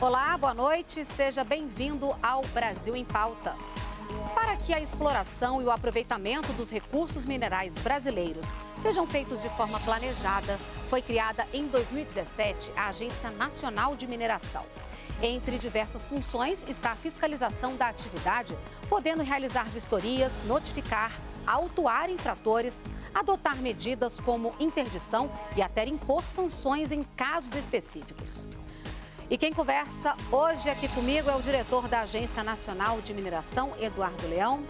Olá, boa noite, seja bem-vindo ao Brasil em Pauta. Para que a exploração e o aproveitamento dos recursos minerais brasileiros sejam feitos de forma planejada, foi criada em 2017 a Agência Nacional de Mineração. Entre diversas funções está a fiscalização da atividade, podendo realizar vistorias, notificar, autuar infratores, adotar medidas como interdição e até impor sanções em casos específicos. E quem conversa hoje aqui comigo é o diretor da Agência Nacional de Mineração, Eduardo Leão.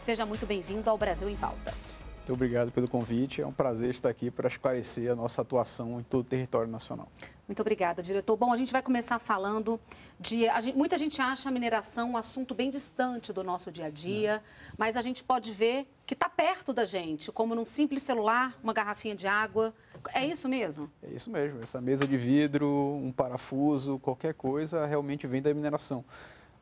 Seja muito bem-vindo ao Brasil em Pauta. Muito obrigado pelo convite. É um prazer estar aqui para esclarecer a nossa atuação em todo o território nacional. Muito obrigada, diretor. Bom, a gente vai começar falando de. Gente, muita gente acha a mineração um assunto bem distante do nosso dia a dia, Não. mas a gente pode ver que está perto da gente, como num simples celular, uma garrafinha de água, é isso mesmo? É isso mesmo. Essa mesa de vidro, um parafuso, qualquer coisa realmente vem da mineração.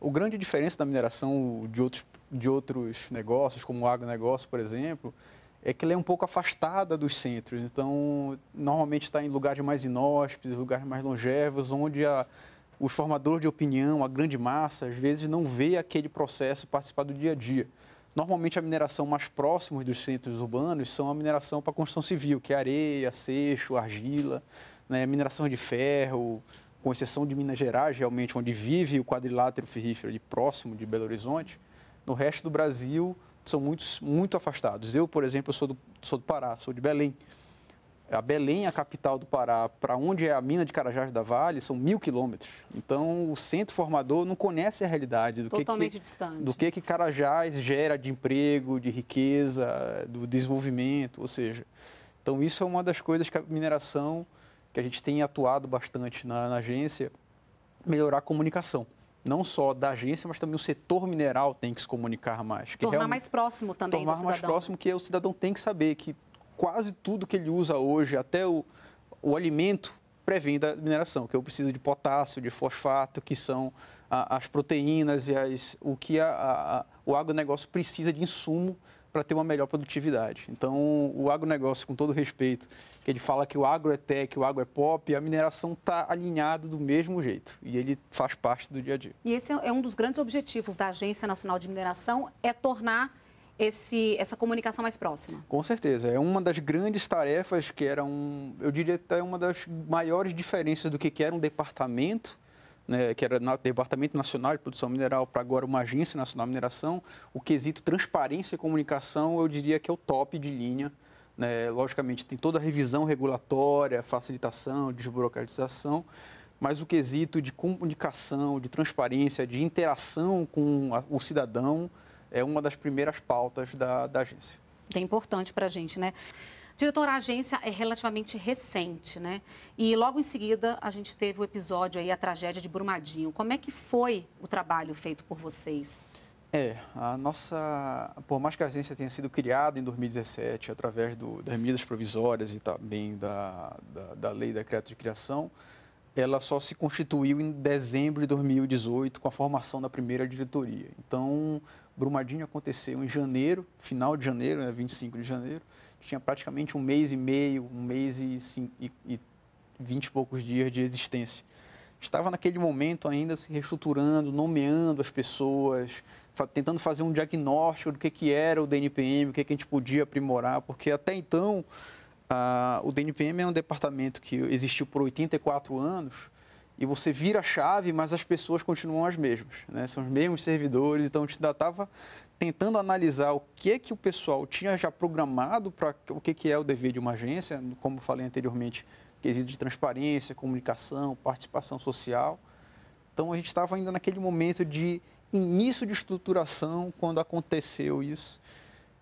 O grande diferença da mineração de outros, de outros negócios, como o agronegócio, por exemplo, é que ela é um pouco afastada dos centros. Então, normalmente está em lugares mais inóspitos, lugares mais longevos, onde a, os formadores de opinião, a grande massa, às vezes não vê aquele processo participar do dia a dia. Normalmente a mineração mais próxima dos centros urbanos são a mineração para construção civil, que é areia, seixo, argila, né, mineração de ferro, com exceção de Minas Gerais, realmente onde vive o quadrilátero ferrífero ali próximo de Belo Horizonte. No resto do Brasil são muitos muito afastados. Eu, por exemplo, sou do, sou do Pará, sou de Belém a Belém, a capital do Pará, para onde é a mina de Carajás da Vale, são mil quilômetros. Então, o centro formador não conhece a realidade do que, que do que que Carajás gera de emprego, de riqueza, do desenvolvimento, ou seja, então isso é uma das coisas que a mineração que a gente tem atuado bastante na, na agência, melhorar a comunicação não só da agência, mas também o setor mineral tem que se comunicar mais. Que tornar mais próximo também tornar do cidadão. mais próximo que o cidadão tem que saber que quase tudo que ele usa hoje, até o, o alimento, prevém da mineração, que eu preciso de potássio, de fosfato, que são a, as proteínas e as, o que a, a, o agronegócio precisa de insumo para ter uma melhor produtividade. Então, o agronegócio, com todo respeito, que ele fala que o agro é tech, o agro é pop, a mineração está alinhado do mesmo jeito e ele faz parte do dia a dia. E esse é um é dos grandes objetivos da Agência Nacional de Mineração, é tornar esse, essa comunicação mais próxima. Com certeza. É uma das grandes tarefas que era um, eu diria até uma das maiores diferenças do que era um departamento. Né, que era o Departamento Nacional de Produção Mineral, para agora uma Agência Nacional de Mineração, o quesito transparência e comunicação, eu diria que é o top de linha. Né? Logicamente, tem toda a revisão regulatória, facilitação, desburocratização, mas o quesito de comunicação, de transparência, de interação com a, o cidadão, é uma das primeiras pautas da, da agência. É importante para a gente, né? Diretor, a agência é relativamente recente, né? E logo em seguida a gente teve o episódio aí, a tragédia de Brumadinho. Como é que foi o trabalho feito por vocês? É, a nossa. Por mais que a agência tenha sido criada em 2017, através do, das medidas provisórias e também da, da, da lei da decreto de criação, ela só se constituiu em dezembro de 2018 com a formação da primeira diretoria. Então, Brumadinho aconteceu em janeiro, final de janeiro, né, 25 de janeiro. Tinha praticamente um mês e meio, um mês e, vinte e, e poucos dias de existência. Estava naquele momento ainda se reestruturando, nomeando as pessoas, tentando fazer um diagnóstico do que, que era o DNPM, o que, que a gente podia aprimorar, porque até então ah, o DNPM é um departamento que existiu por 84 anos e você vira a chave, mas as pessoas continuam as mesmas, né? São os mesmos servidores, então a gente ainda estava tentando analisar o que é que o pessoal tinha já programado para o que que é o dever de uma agência, como falei anteriormente, quesito de transparência, comunicação, participação social. Então a gente estava ainda naquele momento de início de estruturação quando aconteceu isso.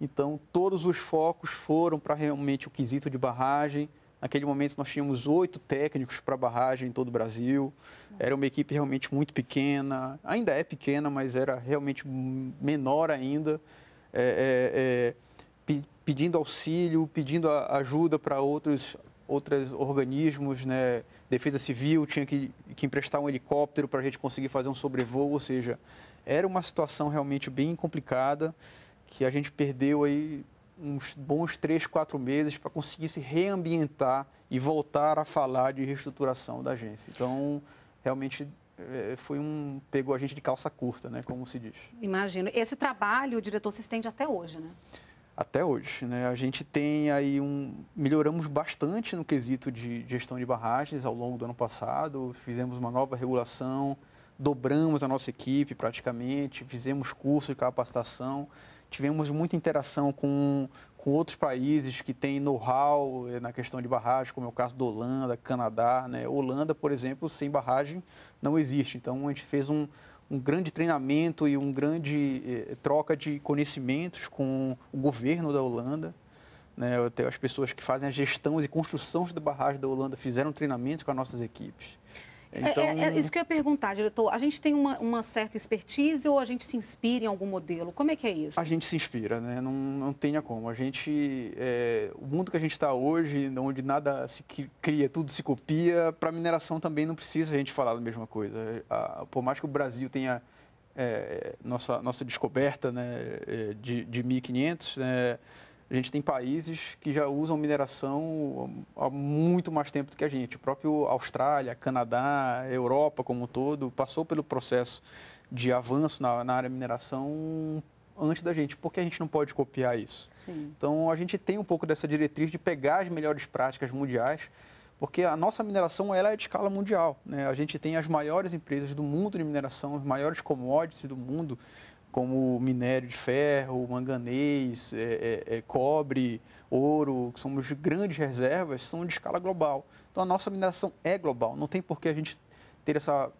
Então todos os focos foram para realmente o quesito de barragem, Naquele momento nós tínhamos oito técnicos para barragem em todo o Brasil. Era uma equipe realmente muito pequena, ainda é pequena, mas era realmente menor ainda, é, é, é, pedindo auxílio, pedindo ajuda para outros outros organismos, né? Defesa Civil tinha que, que emprestar um helicóptero para a gente conseguir fazer um sobrevoo, ou seja, era uma situação realmente bem complicada que a gente perdeu aí uns bons três, quatro meses para conseguir se reambientar e voltar a falar de reestruturação da agência. Então, realmente é, foi um pegou a gente de calça curta, né, como se diz. Imagino. Esse trabalho, o diretor se estende até hoje, né? Até hoje, né? A gente tem aí um melhoramos bastante no quesito de gestão de barragens ao longo do ano passado. Fizemos uma nova regulação, dobramos a nossa equipe praticamente, fizemos curso de capacitação tivemos muita interação com, com outros países que têm know-how eh, na questão de barragem, como é o caso da Holanda, Canadá. Né? Holanda, por exemplo, sem barragem não existe. Então, a gente fez um, um grande treinamento e uma grande eh, troca de conhecimentos com o governo da Holanda. Né? As pessoas que fazem a gestão e construção de barragens da Holanda fizeram treinamentos com as nossas equipes. É, é, então... É, é, isso que eu ia perguntar, diretor. A gente tem uma, uma, certa expertise ou a gente se inspira em algum modelo? Como é que é isso? A gente se inspira, né? Não, não tenha como. A gente, é, o mundo que a gente está hoje, onde nada se cria, tudo se copia, para mineração também não precisa a gente falar da mesma coisa. A, por mais que o Brasil tenha é, nossa, nossa descoberta né, de, de 1500, né? A gente tem países que já usam mineração há muito mais tempo do que a gente. O próprio Austrália, Canadá, Europa como um todo, passou pelo processo de avanço na, na área mineração antes da gente. Por que a gente não pode copiar isso? Sim. Então, a gente tem um pouco dessa diretriz de pegar as melhores práticas mundiais, porque a nossa mineração ela é de escala mundial. Né? A gente tem as maiores empresas do mundo de mineração, as maiores commodities do mundo, como minério de ferro, manganês, é, é, é, cobre, ouro, que somos grandes reservas, são de escala global. Então a nossa mineração é global, não tem por que a gente ter essa.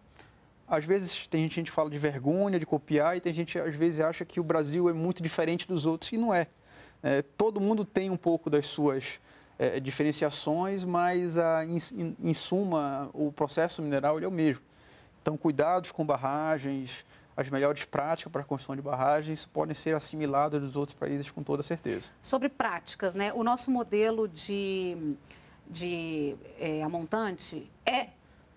Às vezes tem gente que fala de vergonha, de copiar, e tem gente às vezes acha que o Brasil é muito diferente dos outros, e não é. é todo mundo tem um pouco das suas é, diferenciações, mas a, em, em, suma o processo mineral é o mesmo. Então, cuidados com barragens, as melhores práticas para a construção de barragens podem ser assimiladas dos outros países com toda certeza. Sobre práticas, né? o nosso modelo de, de é, amontante é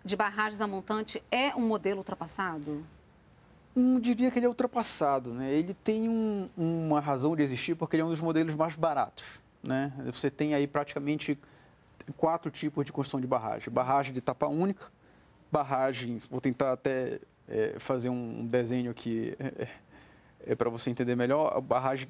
de barragens a montante é um modelo ultrapassado? Não hum, diria que ele é ultrapassado, né? Ele tem um, uma razão de existir porque ele é um dos modelos mais baratos, né? Você tem aí praticamente quatro tipos de construção de barragem: barragem de etapa única, barragem, vou tentar até é, fazer um desenho aqui é, é, é para você entender melhor. A barragem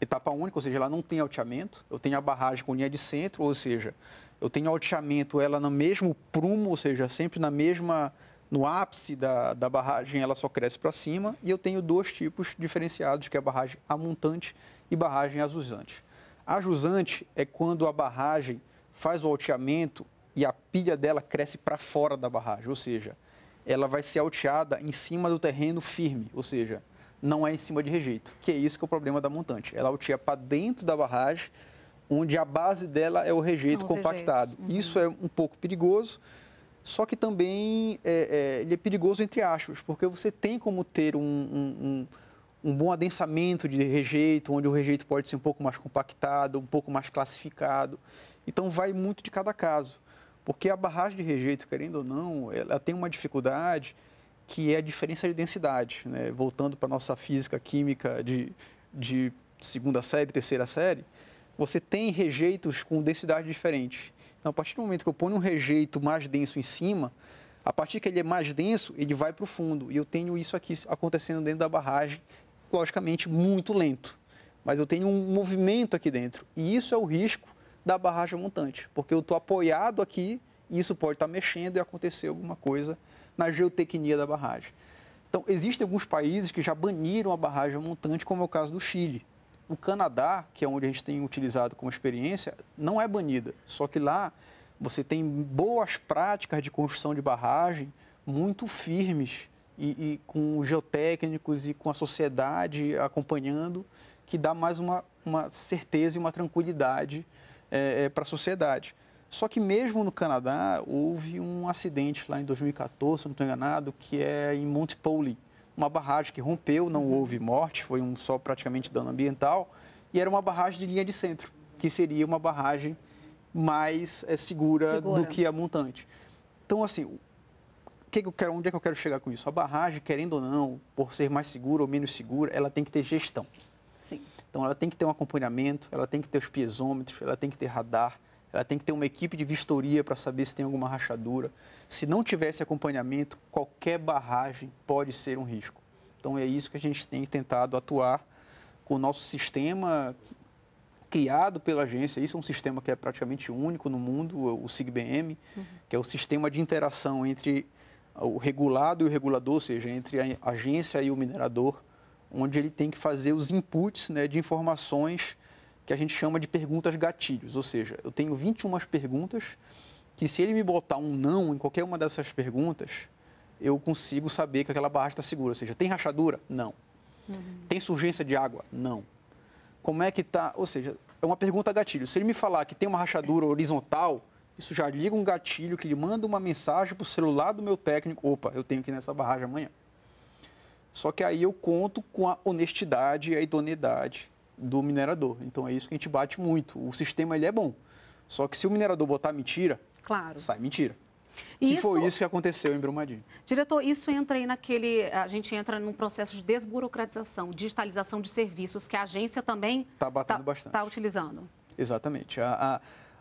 etapa única, ou seja, ela não tem alteamento. Eu tenho a barragem com linha de centro, ou seja, eu tenho alteamento ela no mesmo prumo, ou seja, sempre na mesma no ápice da, da barragem ela só cresce para cima e eu tenho dois tipos diferenciados, que é a barragem amontante e barragem azuzante. A jusante é quando a barragem faz o alteamento e a pilha dela cresce para fora da barragem, ou seja, ela vai ser alteada em cima do terreno firme, ou seja, não é em cima de rejeito, que é isso que é o problema da montante. Ela alteia para dentro da barragem, onde a base dela é o rejeito compactado. Uhum. Isso é um pouco perigoso, só que também é, é, ele é perigoso entre aspas, porque você tem como ter um, um, um, um bom adensamento de rejeito, onde o rejeito pode ser um pouco mais compactado, um pouco mais classificado. Então vai muito de cada caso. Porque a barragem de rejeito, querendo ou não, ela tem uma dificuldade que é a diferença de densidade. Né? Voltando para a nossa física química de, de segunda série, terceira série, você tem rejeitos com densidade diferente. Então, a partir do momento que eu ponho um rejeito mais denso em cima, a partir que ele é mais denso, ele vai para o fundo. E eu tenho isso aqui acontecendo dentro da barragem, logicamente muito lento. Mas eu tenho um movimento aqui dentro. E isso é o risco da barragem montante, porque eu estou apoiado aqui e isso pode estar tá mexendo e acontecer alguma coisa na geotecnia da barragem. Então, existem alguns países que já baniram a barragem montante, como é o caso do Chile. O Canadá, que é onde a gente tem utilizado como experiência, não é banida, só que lá você tem boas práticas de construção de barragem muito firmes e, e com geotécnicos e com a sociedade acompanhando, que dá mais uma, uma certeza e uma tranquilidade é, é para a sociedade. Só que mesmo no Canadá, houve um acidente lá em 2014, se não estou enganado, que é em Montpellier. Uma barragem que rompeu, não uhum. houve morte, foi um só praticamente dano ambiental, e era uma barragem de linha de centro, que seria uma barragem mais é, segura, segura, do que a montante. Então, assim, que que quero, onde é que eu quero chegar com isso? A barragem, querendo ou não, por ser mais segura ou menos segura, ela tem que ter gestão. Sim. Então, ela tem que ter um acompanhamento, ela tem que ter os piezômetros, ela tem que ter radar, ela tem que ter uma equipe de vistoria para saber se tem alguma rachadura. Se não tivesse acompanhamento, qualquer barragem pode ser um risco. Então, é isso que a gente tem tentado atuar com o nosso sistema criado pela agência. Isso é um sistema que é praticamente único no mundo, o SIGBM, uhum. que é o sistema de interação entre o regulado e o regulador, ou seja, entre a agência e o minerador, onde ele tem que fazer os inputs né, de informações que a gente chama de perguntas gatilhos, ou seja, eu tenho 21 perguntas que se ele me botar um não em qualquer uma dessas perguntas, eu consigo saber que aquela barragem está segura, ou seja, tem rachadura? Não. Uhum. Tem surgência de água? Não. Como é que está? Ou seja, é uma pergunta gatilho. Se ele me falar que tem uma rachadura horizontal, isso já liga um gatilho que ele manda uma mensagem para o celular do meu técnico, opa, eu tenho que ir nessa barragem amanhã. Só que aí eu conto com a honestidade e a idoneidade do minerador. Então é isso que a gente bate muito. O sistema ele é bom. Só que se o minerador botar mentira, claro. sai mentira. E isso... foi isso que aconteceu em Brumadinho. Diretor, isso entra aí naquele. A gente entra num processo de desburocratização, digitalização de serviços que a agência também está batendo tá, bastante. Está utilizando. Exatamente. A,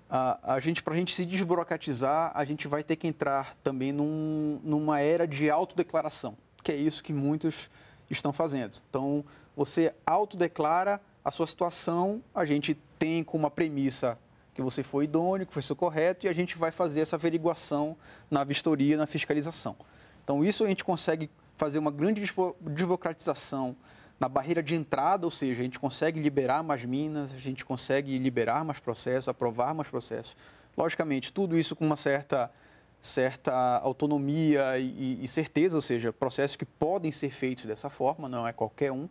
a, a, a gente, para a gente se desburocratizar, a gente vai ter que entrar também num, numa era de autodeclaração que é isso que muitos estão fazendo. Então, você autodeclara a sua situação, a gente tem como premissa que você foi idôneo, que foi correto, e a gente vai fazer essa averiguação na vistoria, na fiscalização. Então, isso a gente consegue fazer uma grande desburocratização na barreira de entrada, ou seja, a gente consegue liberar mais minas, a gente consegue liberar mais processos, aprovar mais processos. Logicamente, tudo isso com uma certa certa autonomia e, e certeza, ou seja, processos que podem ser feitos dessa forma, não é qualquer um,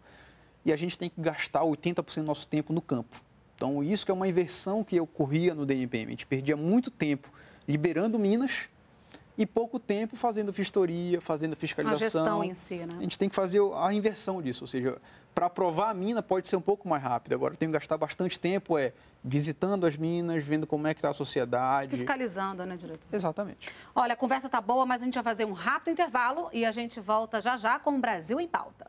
e a gente tem que gastar 80% do nosso tempo no campo. Então, isso que é uma inversão que ocorria no DNPM. A gente perdia muito tempo liberando minas e pouco tempo fazendo vistoria, fazendo fiscalização. A gestão em si, né? A gente tem que fazer a inversão disso, ou seja, para aprovar a mina pode ser um pouco mais rápido. Agora eu tenho que gastar bastante tempo é visitando as minas, vendo como é que está a sociedade. Fiscalizando, né, diretor? Exatamente. Olha, a conversa tá boa, mas a gente vai fazer um rápido intervalo e a gente volta já já com o Brasil em pauta.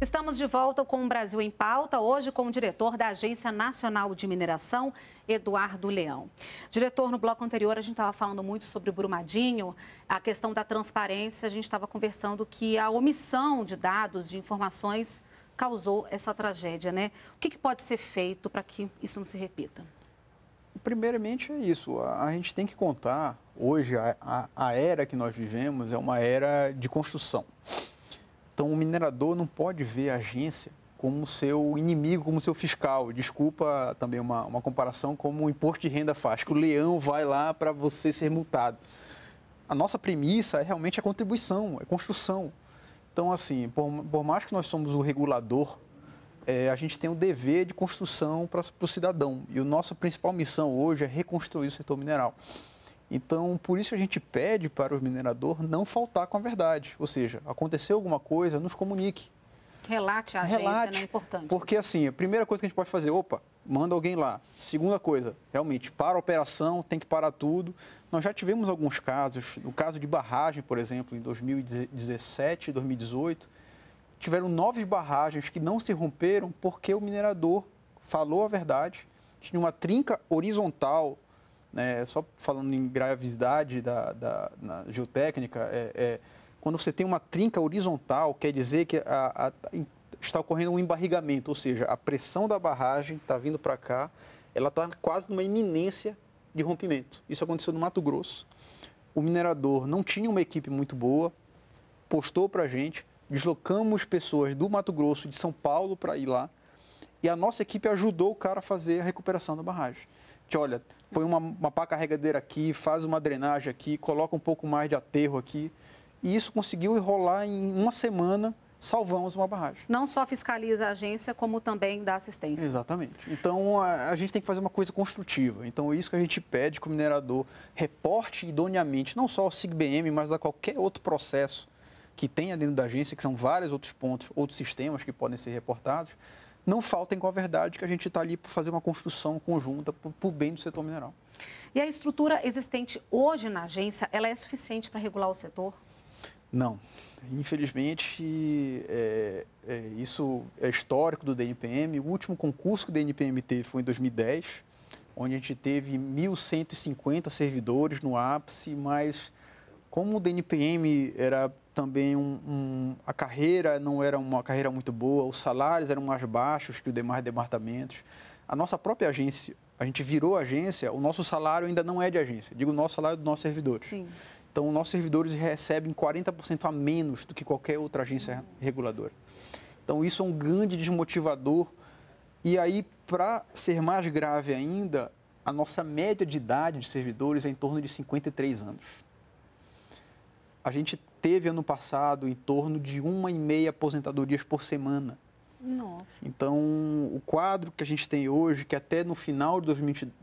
Estamos de volta com o Brasil em Pauta, hoje com o diretor da Agência Nacional de Mineração, Eduardo Leão. Diretor, no bloco anterior a gente estava falando muito sobre o Brumadinho, a questão da transparência, a gente estava conversando que a omissão de dados, de informações, causou essa tragédia, né? O que, que pode ser feito para que isso não se repita? Primeiramente é isso, a, gente tem que contar, hoje, a, a, a era que nós vivemos é uma era de construção. Então, o minerador não pode ver a agência como seu inimigo, como seu fiscal. Desculpa também uma, uma comparação como o imposto de renda faz, que o leão vai lá para você ser multado. A nossa premissa é realmente a contribuição, é construção. Então, assim, por, por mais que nós somos o regulador, é, a gente tem o dever de construção para o cidadão. E a nossa principal missão hoje é reconstruir o setor mineral. Então, por isso a gente pede para o minerador não faltar com a verdade. Ou seja, aconteceu alguma coisa, nos comunique. Relate a agência, né? Relate, né? É importante. Porque, assim, a primeira coisa que a gente pode fazer, opa, manda alguém lá. Segunda coisa, realmente, para a operação, tem que parar tudo. Nós já tivemos alguns casos, no caso de barragem, por exemplo, em 2017, 2018, tiveram nove barragens que não se romperam porque o minerador falou a verdade, tinha uma trinca horizontal né, só falando em gravidade da, da geotécnica, é, é, quando você tem uma trinca horizontal, quer dizer que a, a, está ocorrendo um embarrigamento, ou seja, a pressão da barragem está vindo para cá, ela está quase numa iminência de rompimento. Isso aconteceu no Mato Grosso. O minerador não tinha uma equipe muito boa, postou para a gente, deslocamos pessoas do Mato Grosso, de São Paulo, para ir lá, e a nossa equipe ajudou o cara a fazer a recuperação da barragem. Que olha, põe uma, uma pá carregadeira aqui, faz uma drenagem aqui, coloca um pouco mais de aterro aqui. E isso conseguiu enrolar em uma semana salvamos uma barragem. Não só fiscaliza a agência, como também dá assistência. Exatamente. Então, a, a, gente tem que fazer uma coisa construtiva. Então, é isso que a gente pede que o minerador reporte idoneamente, não só ao SIGBM, mas a qualquer outro processo que tenha dentro da agência, que são vários outros pontos, outros sistemas que podem ser reportados, não faltem com a verdade que a gente está ali para fazer uma construção conjunta para o bem do setor mineral. E a estrutura existente hoje na agência, ela é suficiente para regular o setor? Não. Infelizmente, é, é, isso é histórico do DNPM. O último concurso que o DNPM teve foi em 2010, onde a gente teve 1.150 servidores no ápice, mas como o DNPM era também um, um, a carreira não era uma carreira muito boa, os salários eram mais baixos que os demais departamentos. A nossa própria agência, a gente virou agência, o nosso salário ainda não é de agência, digo o nosso salário é dos nossos servidores. Sim. Então, nossos servidores recebem 40% a menos do que qualquer outra agência uhum. reguladora. Então, isso é um grande desmotivador. E aí, para ser mais grave ainda, a nossa média de idade de servidores é em torno de 53 anos. A gente teve ano passado em torno de uma e meia aposentadorias por semana. Nossa. Então, o quadro que a gente tem hoje, que até no final de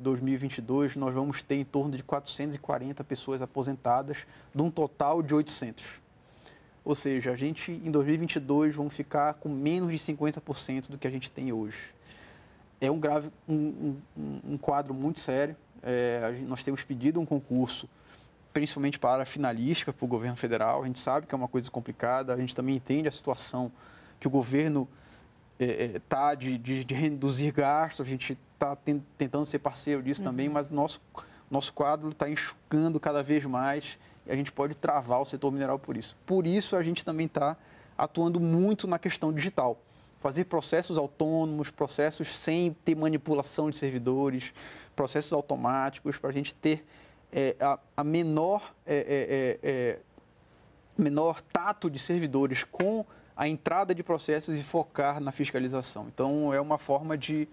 2022 nós vamos ter em torno de 440 pessoas aposentadas, de um total de 800. Ou seja, a gente em 2022 vamos ficar com menos de 50% do que a gente tem hoje. É um grave, um, um, um quadro muito sério. É, nós temos pedido um concurso principalmente para a finalística, para o governo federal. A gente sabe que é uma coisa complicada, a gente também entende a situação que o governo está eh, eh, é, de, de, de, reduzir gastos, a gente está tentando ser parceiro disso uhum. também, mas nosso, nosso quadro está enxugando cada vez mais e a gente pode travar o setor mineral por isso. Por isso, a gente também está atuando muito na questão digital. Fazer processos autônomos, processos sem ter manipulação de servidores, processos automáticos, para a gente ter é, a, a, menor, é, é, é, é, menor tato de servidores com a entrada de processos e focar na fiscalização. Então, é uma forma de,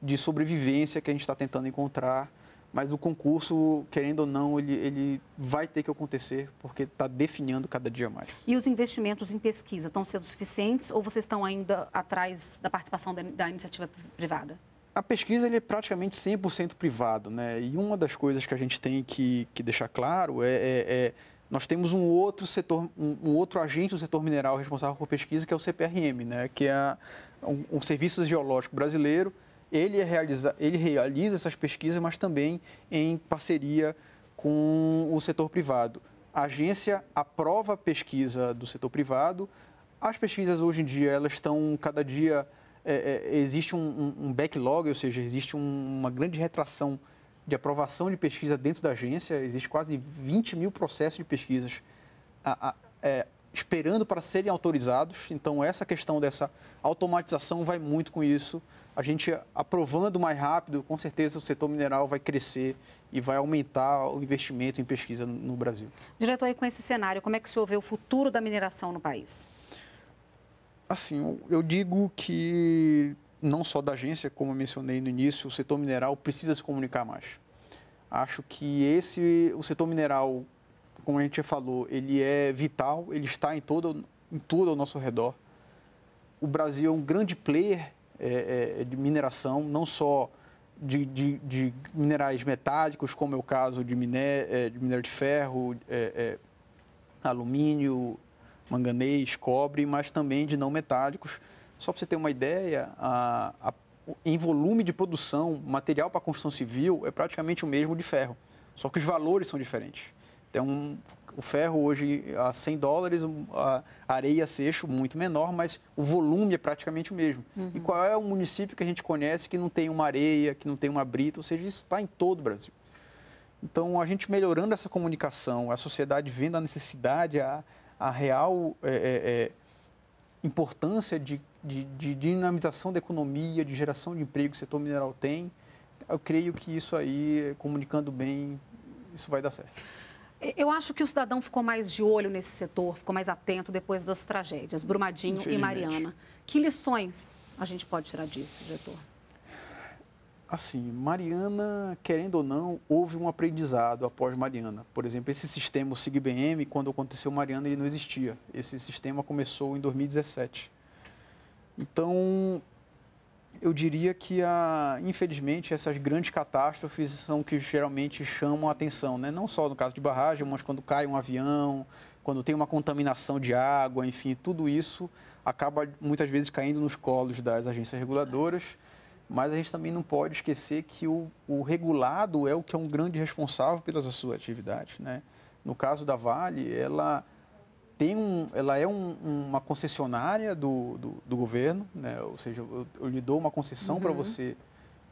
de sobrevivência que a gente está tentando encontrar, mas o concurso, querendo ou não, ele, ele vai ter que acontecer, porque está definindo cada dia mais. E os investimentos em pesquisa estão sendo suficientes ou vocês estão ainda atrás da participação da, da iniciativa privada? A pesquisa ele é praticamente 100% privado, né? E uma das coisas que a gente tem que, que deixar claro é, é, é nós temos um outro setor, um, um, outro agente do setor mineral responsável por pesquisa, que é o CPRM, né? que é um, um, serviço geológico brasileiro. Ele é realiza, ele realiza essas pesquisas, mas também em parceria com o setor privado. A agência aprova a pesquisa do setor privado. As pesquisas hoje em dia elas estão cada dia é, é, existe um, um, backlog, ou seja, existe um, uma grande retração de aprovação de pesquisa dentro da agência, existe quase 20 mil processos de pesquisas a, a, é, esperando para serem autorizados. Então, essa questão dessa automatização vai muito com isso. A gente aprovando mais rápido, com certeza o setor mineral vai crescer e vai aumentar o investimento em pesquisa no Brasil. Diretor, aí com esse cenário, como é que o senhor vê o futuro da mineração no país? Assim, eu digo que não só da agência, como eu mencionei no início, o setor mineral precisa se comunicar mais. Acho que esse, o setor mineral, como a gente já falou, ele é vital, ele está em todo, em tudo ao nosso redor. O Brasil é um grande player é, é, de mineração, não só de, de, de, minerais metálicos, como é o caso de, miné, é, de minério de ferro, é, é, alumínio, manganês, cobre, mas também de não metálicos. Só para você ter uma ideia, a, a, em volume de produção, material para construção civil é praticamente o mesmo de ferro, só que os valores são diferentes. Então, um, o ferro hoje a 100 dólares, a areia seixo muito menor, mas o volume é praticamente o mesmo. Uhum. E qual é o município que a gente conhece que não tem uma areia, que não tem uma brita? Ou seja, isso está em todo o Brasil. Então, a gente melhorando essa comunicação, a sociedade vendo a necessidade, a, a real é, é, é, importância de, de, de, dinamização da economia, de geração de emprego que o setor mineral tem, eu creio que isso aí, comunicando bem, isso vai dar certo. Eu acho que o cidadão ficou mais de olho nesse setor, ficou mais atento depois das tragédias, Brumadinho e Mariana. Que lições a gente pode tirar disso, diretor? assim, Mariana, querendo ou não, houve um aprendizado após Mariana. Por exemplo, esse sistema, o SIGBM, quando aconteceu Mariana, ele não existia. Esse sistema começou em 2017. Então, eu diria que, a, infelizmente, essas grandes catástrofes são que geralmente chamam a atenção, né? não só no caso de barragem, mas quando cai um avião, quando tem uma contaminação de água, enfim, tudo isso acaba muitas vezes caindo nos colos das agências reguladoras mas a gente também não pode esquecer que o, o regulado é o que é um grande responsável pelas suas atividades. Né? No caso da Vale, ela, tem um, ela é um, uma concessionária do, do, do, governo, né? ou seja, eu, eu lhe dou uma concessão uhum. para você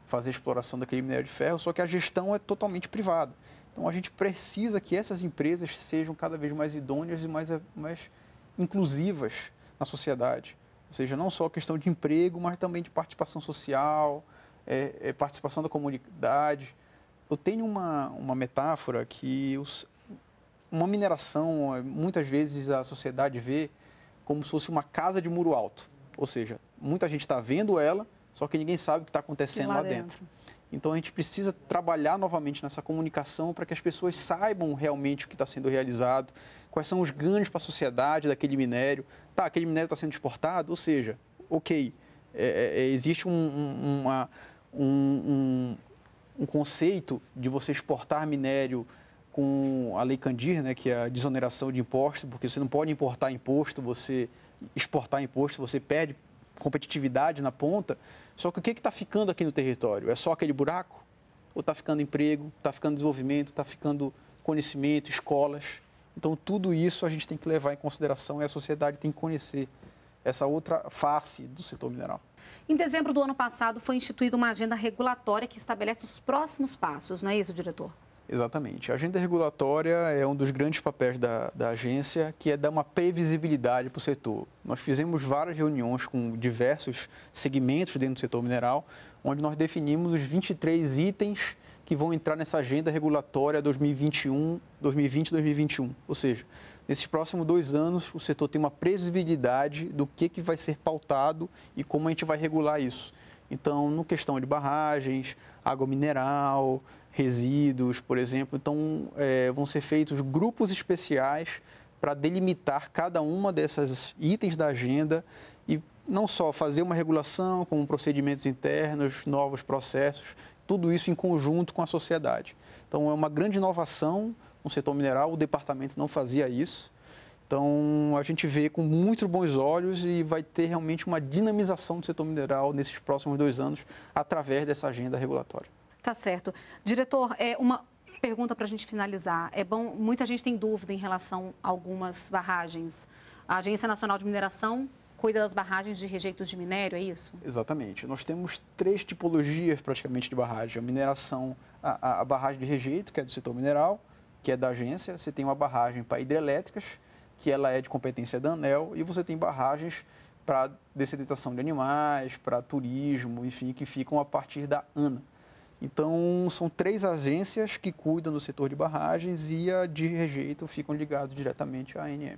fazer exploração daquele minério de ferro, só que a gestão é totalmente privada. Então a gente precisa que essas empresas sejam cada vez mais idôneas e mais, mais inclusivas na sociedade. Ou seja, não só questão de emprego, mas também de participação social, é, é participação da comunidade. Eu tenho uma, uma metáfora que os, uma mineração, muitas vezes a sociedade vê como se fosse uma casa de muro alto. Ou seja, muita gente está vendo ela, só que ninguém sabe o que está acontecendo lá, lá dentro. dentro. Então a gente precisa trabalhar novamente nessa comunicação para que as pessoas saibam realmente o que está sendo realizado, quais são os ganhos para a sociedade daquele minério. Tá, aquele minério está sendo exportado, ou seja, ok, é, é, é existe um, uma, um, um, conceito de você exportar minério com a Lei Candir, né, que é a desoneração de imposto, porque você não pode importar imposto, você exportar imposto, você perde competitividade na ponta. Só que o que está ficando aqui no território? É só aquele buraco? Ou está ficando emprego, está ficando desenvolvimento, está ficando conhecimento, escolas? Então, tudo isso a gente tem que levar em consideração e a sociedade tem que conhecer essa outra face do setor mineral. Em dezembro do ano passado, foi instituída uma agenda regulatória que estabelece os próximos passos, não é isso, diretor? Exatamente. A agenda regulatória é um dos grandes papéis da, da agência, que é dar uma previsibilidade para o setor. Nós fizemos várias reuniões com diversos segmentos dentro do setor mineral, onde nós definimos os 23 itens que vão entrar nessa agenda regulatória 2021, 2020 2021. Ou seja, nesses próximos dois anos, o setor tem uma previsibilidade do que, que vai ser pautado e como a gente vai regular isso. Então, no questão de barragens, água mineral, resíduos, por exemplo, então é, vão ser feitos grupos especiais para delimitar cada uma dessas itens da agenda e não só fazer uma regulação com procedimentos internos, novos processos tudo isso em conjunto com a sociedade. Então, é uma grande inovação no setor mineral, o departamento não fazia isso. Então, a gente vê com muito bons olhos e vai ter realmente uma dinamização do setor mineral nesses próximos dois anos através dessa agenda regulatória. Tá certo. Diretor, é uma pergunta para a gente finalizar. É bom, muita gente tem dúvida em relação a algumas barragens. A Agência Nacional de Mineração cuida das barragens de rejeitos de minério, é isso? Exatamente. Nós temos três tipologias praticamente de barragem. A mineração, a, a barragem de rejeito, que é do setor mineral, que é da agência. Você tem uma barragem para hidrelétricas, que ela é de competência da ANEL. E você tem barragens para dessedentação de animais, para turismo, enfim, que ficam a partir da ANA. Então, são três agências que cuidam do setor de barragens e a de rejeito ficam ligados diretamente à ANM.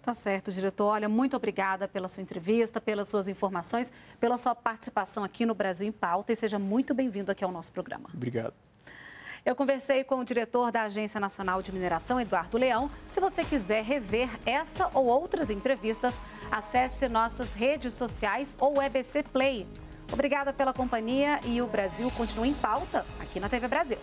Tá certo, diretor. Olha, muito obrigada pela sua entrevista, pelas suas informações, pela sua participação aqui no Brasil em Pauta e seja muito bem-vindo aqui ao nosso programa. Obrigado. Eu conversei com o diretor da Agência Nacional de Mineração, Eduardo Leão. Se você quiser rever essa ou outras entrevistas, acesse nossas redes sociais ou EBC Play. Obrigada pela companhia e o Brasil continua em pauta aqui na TV Brasil.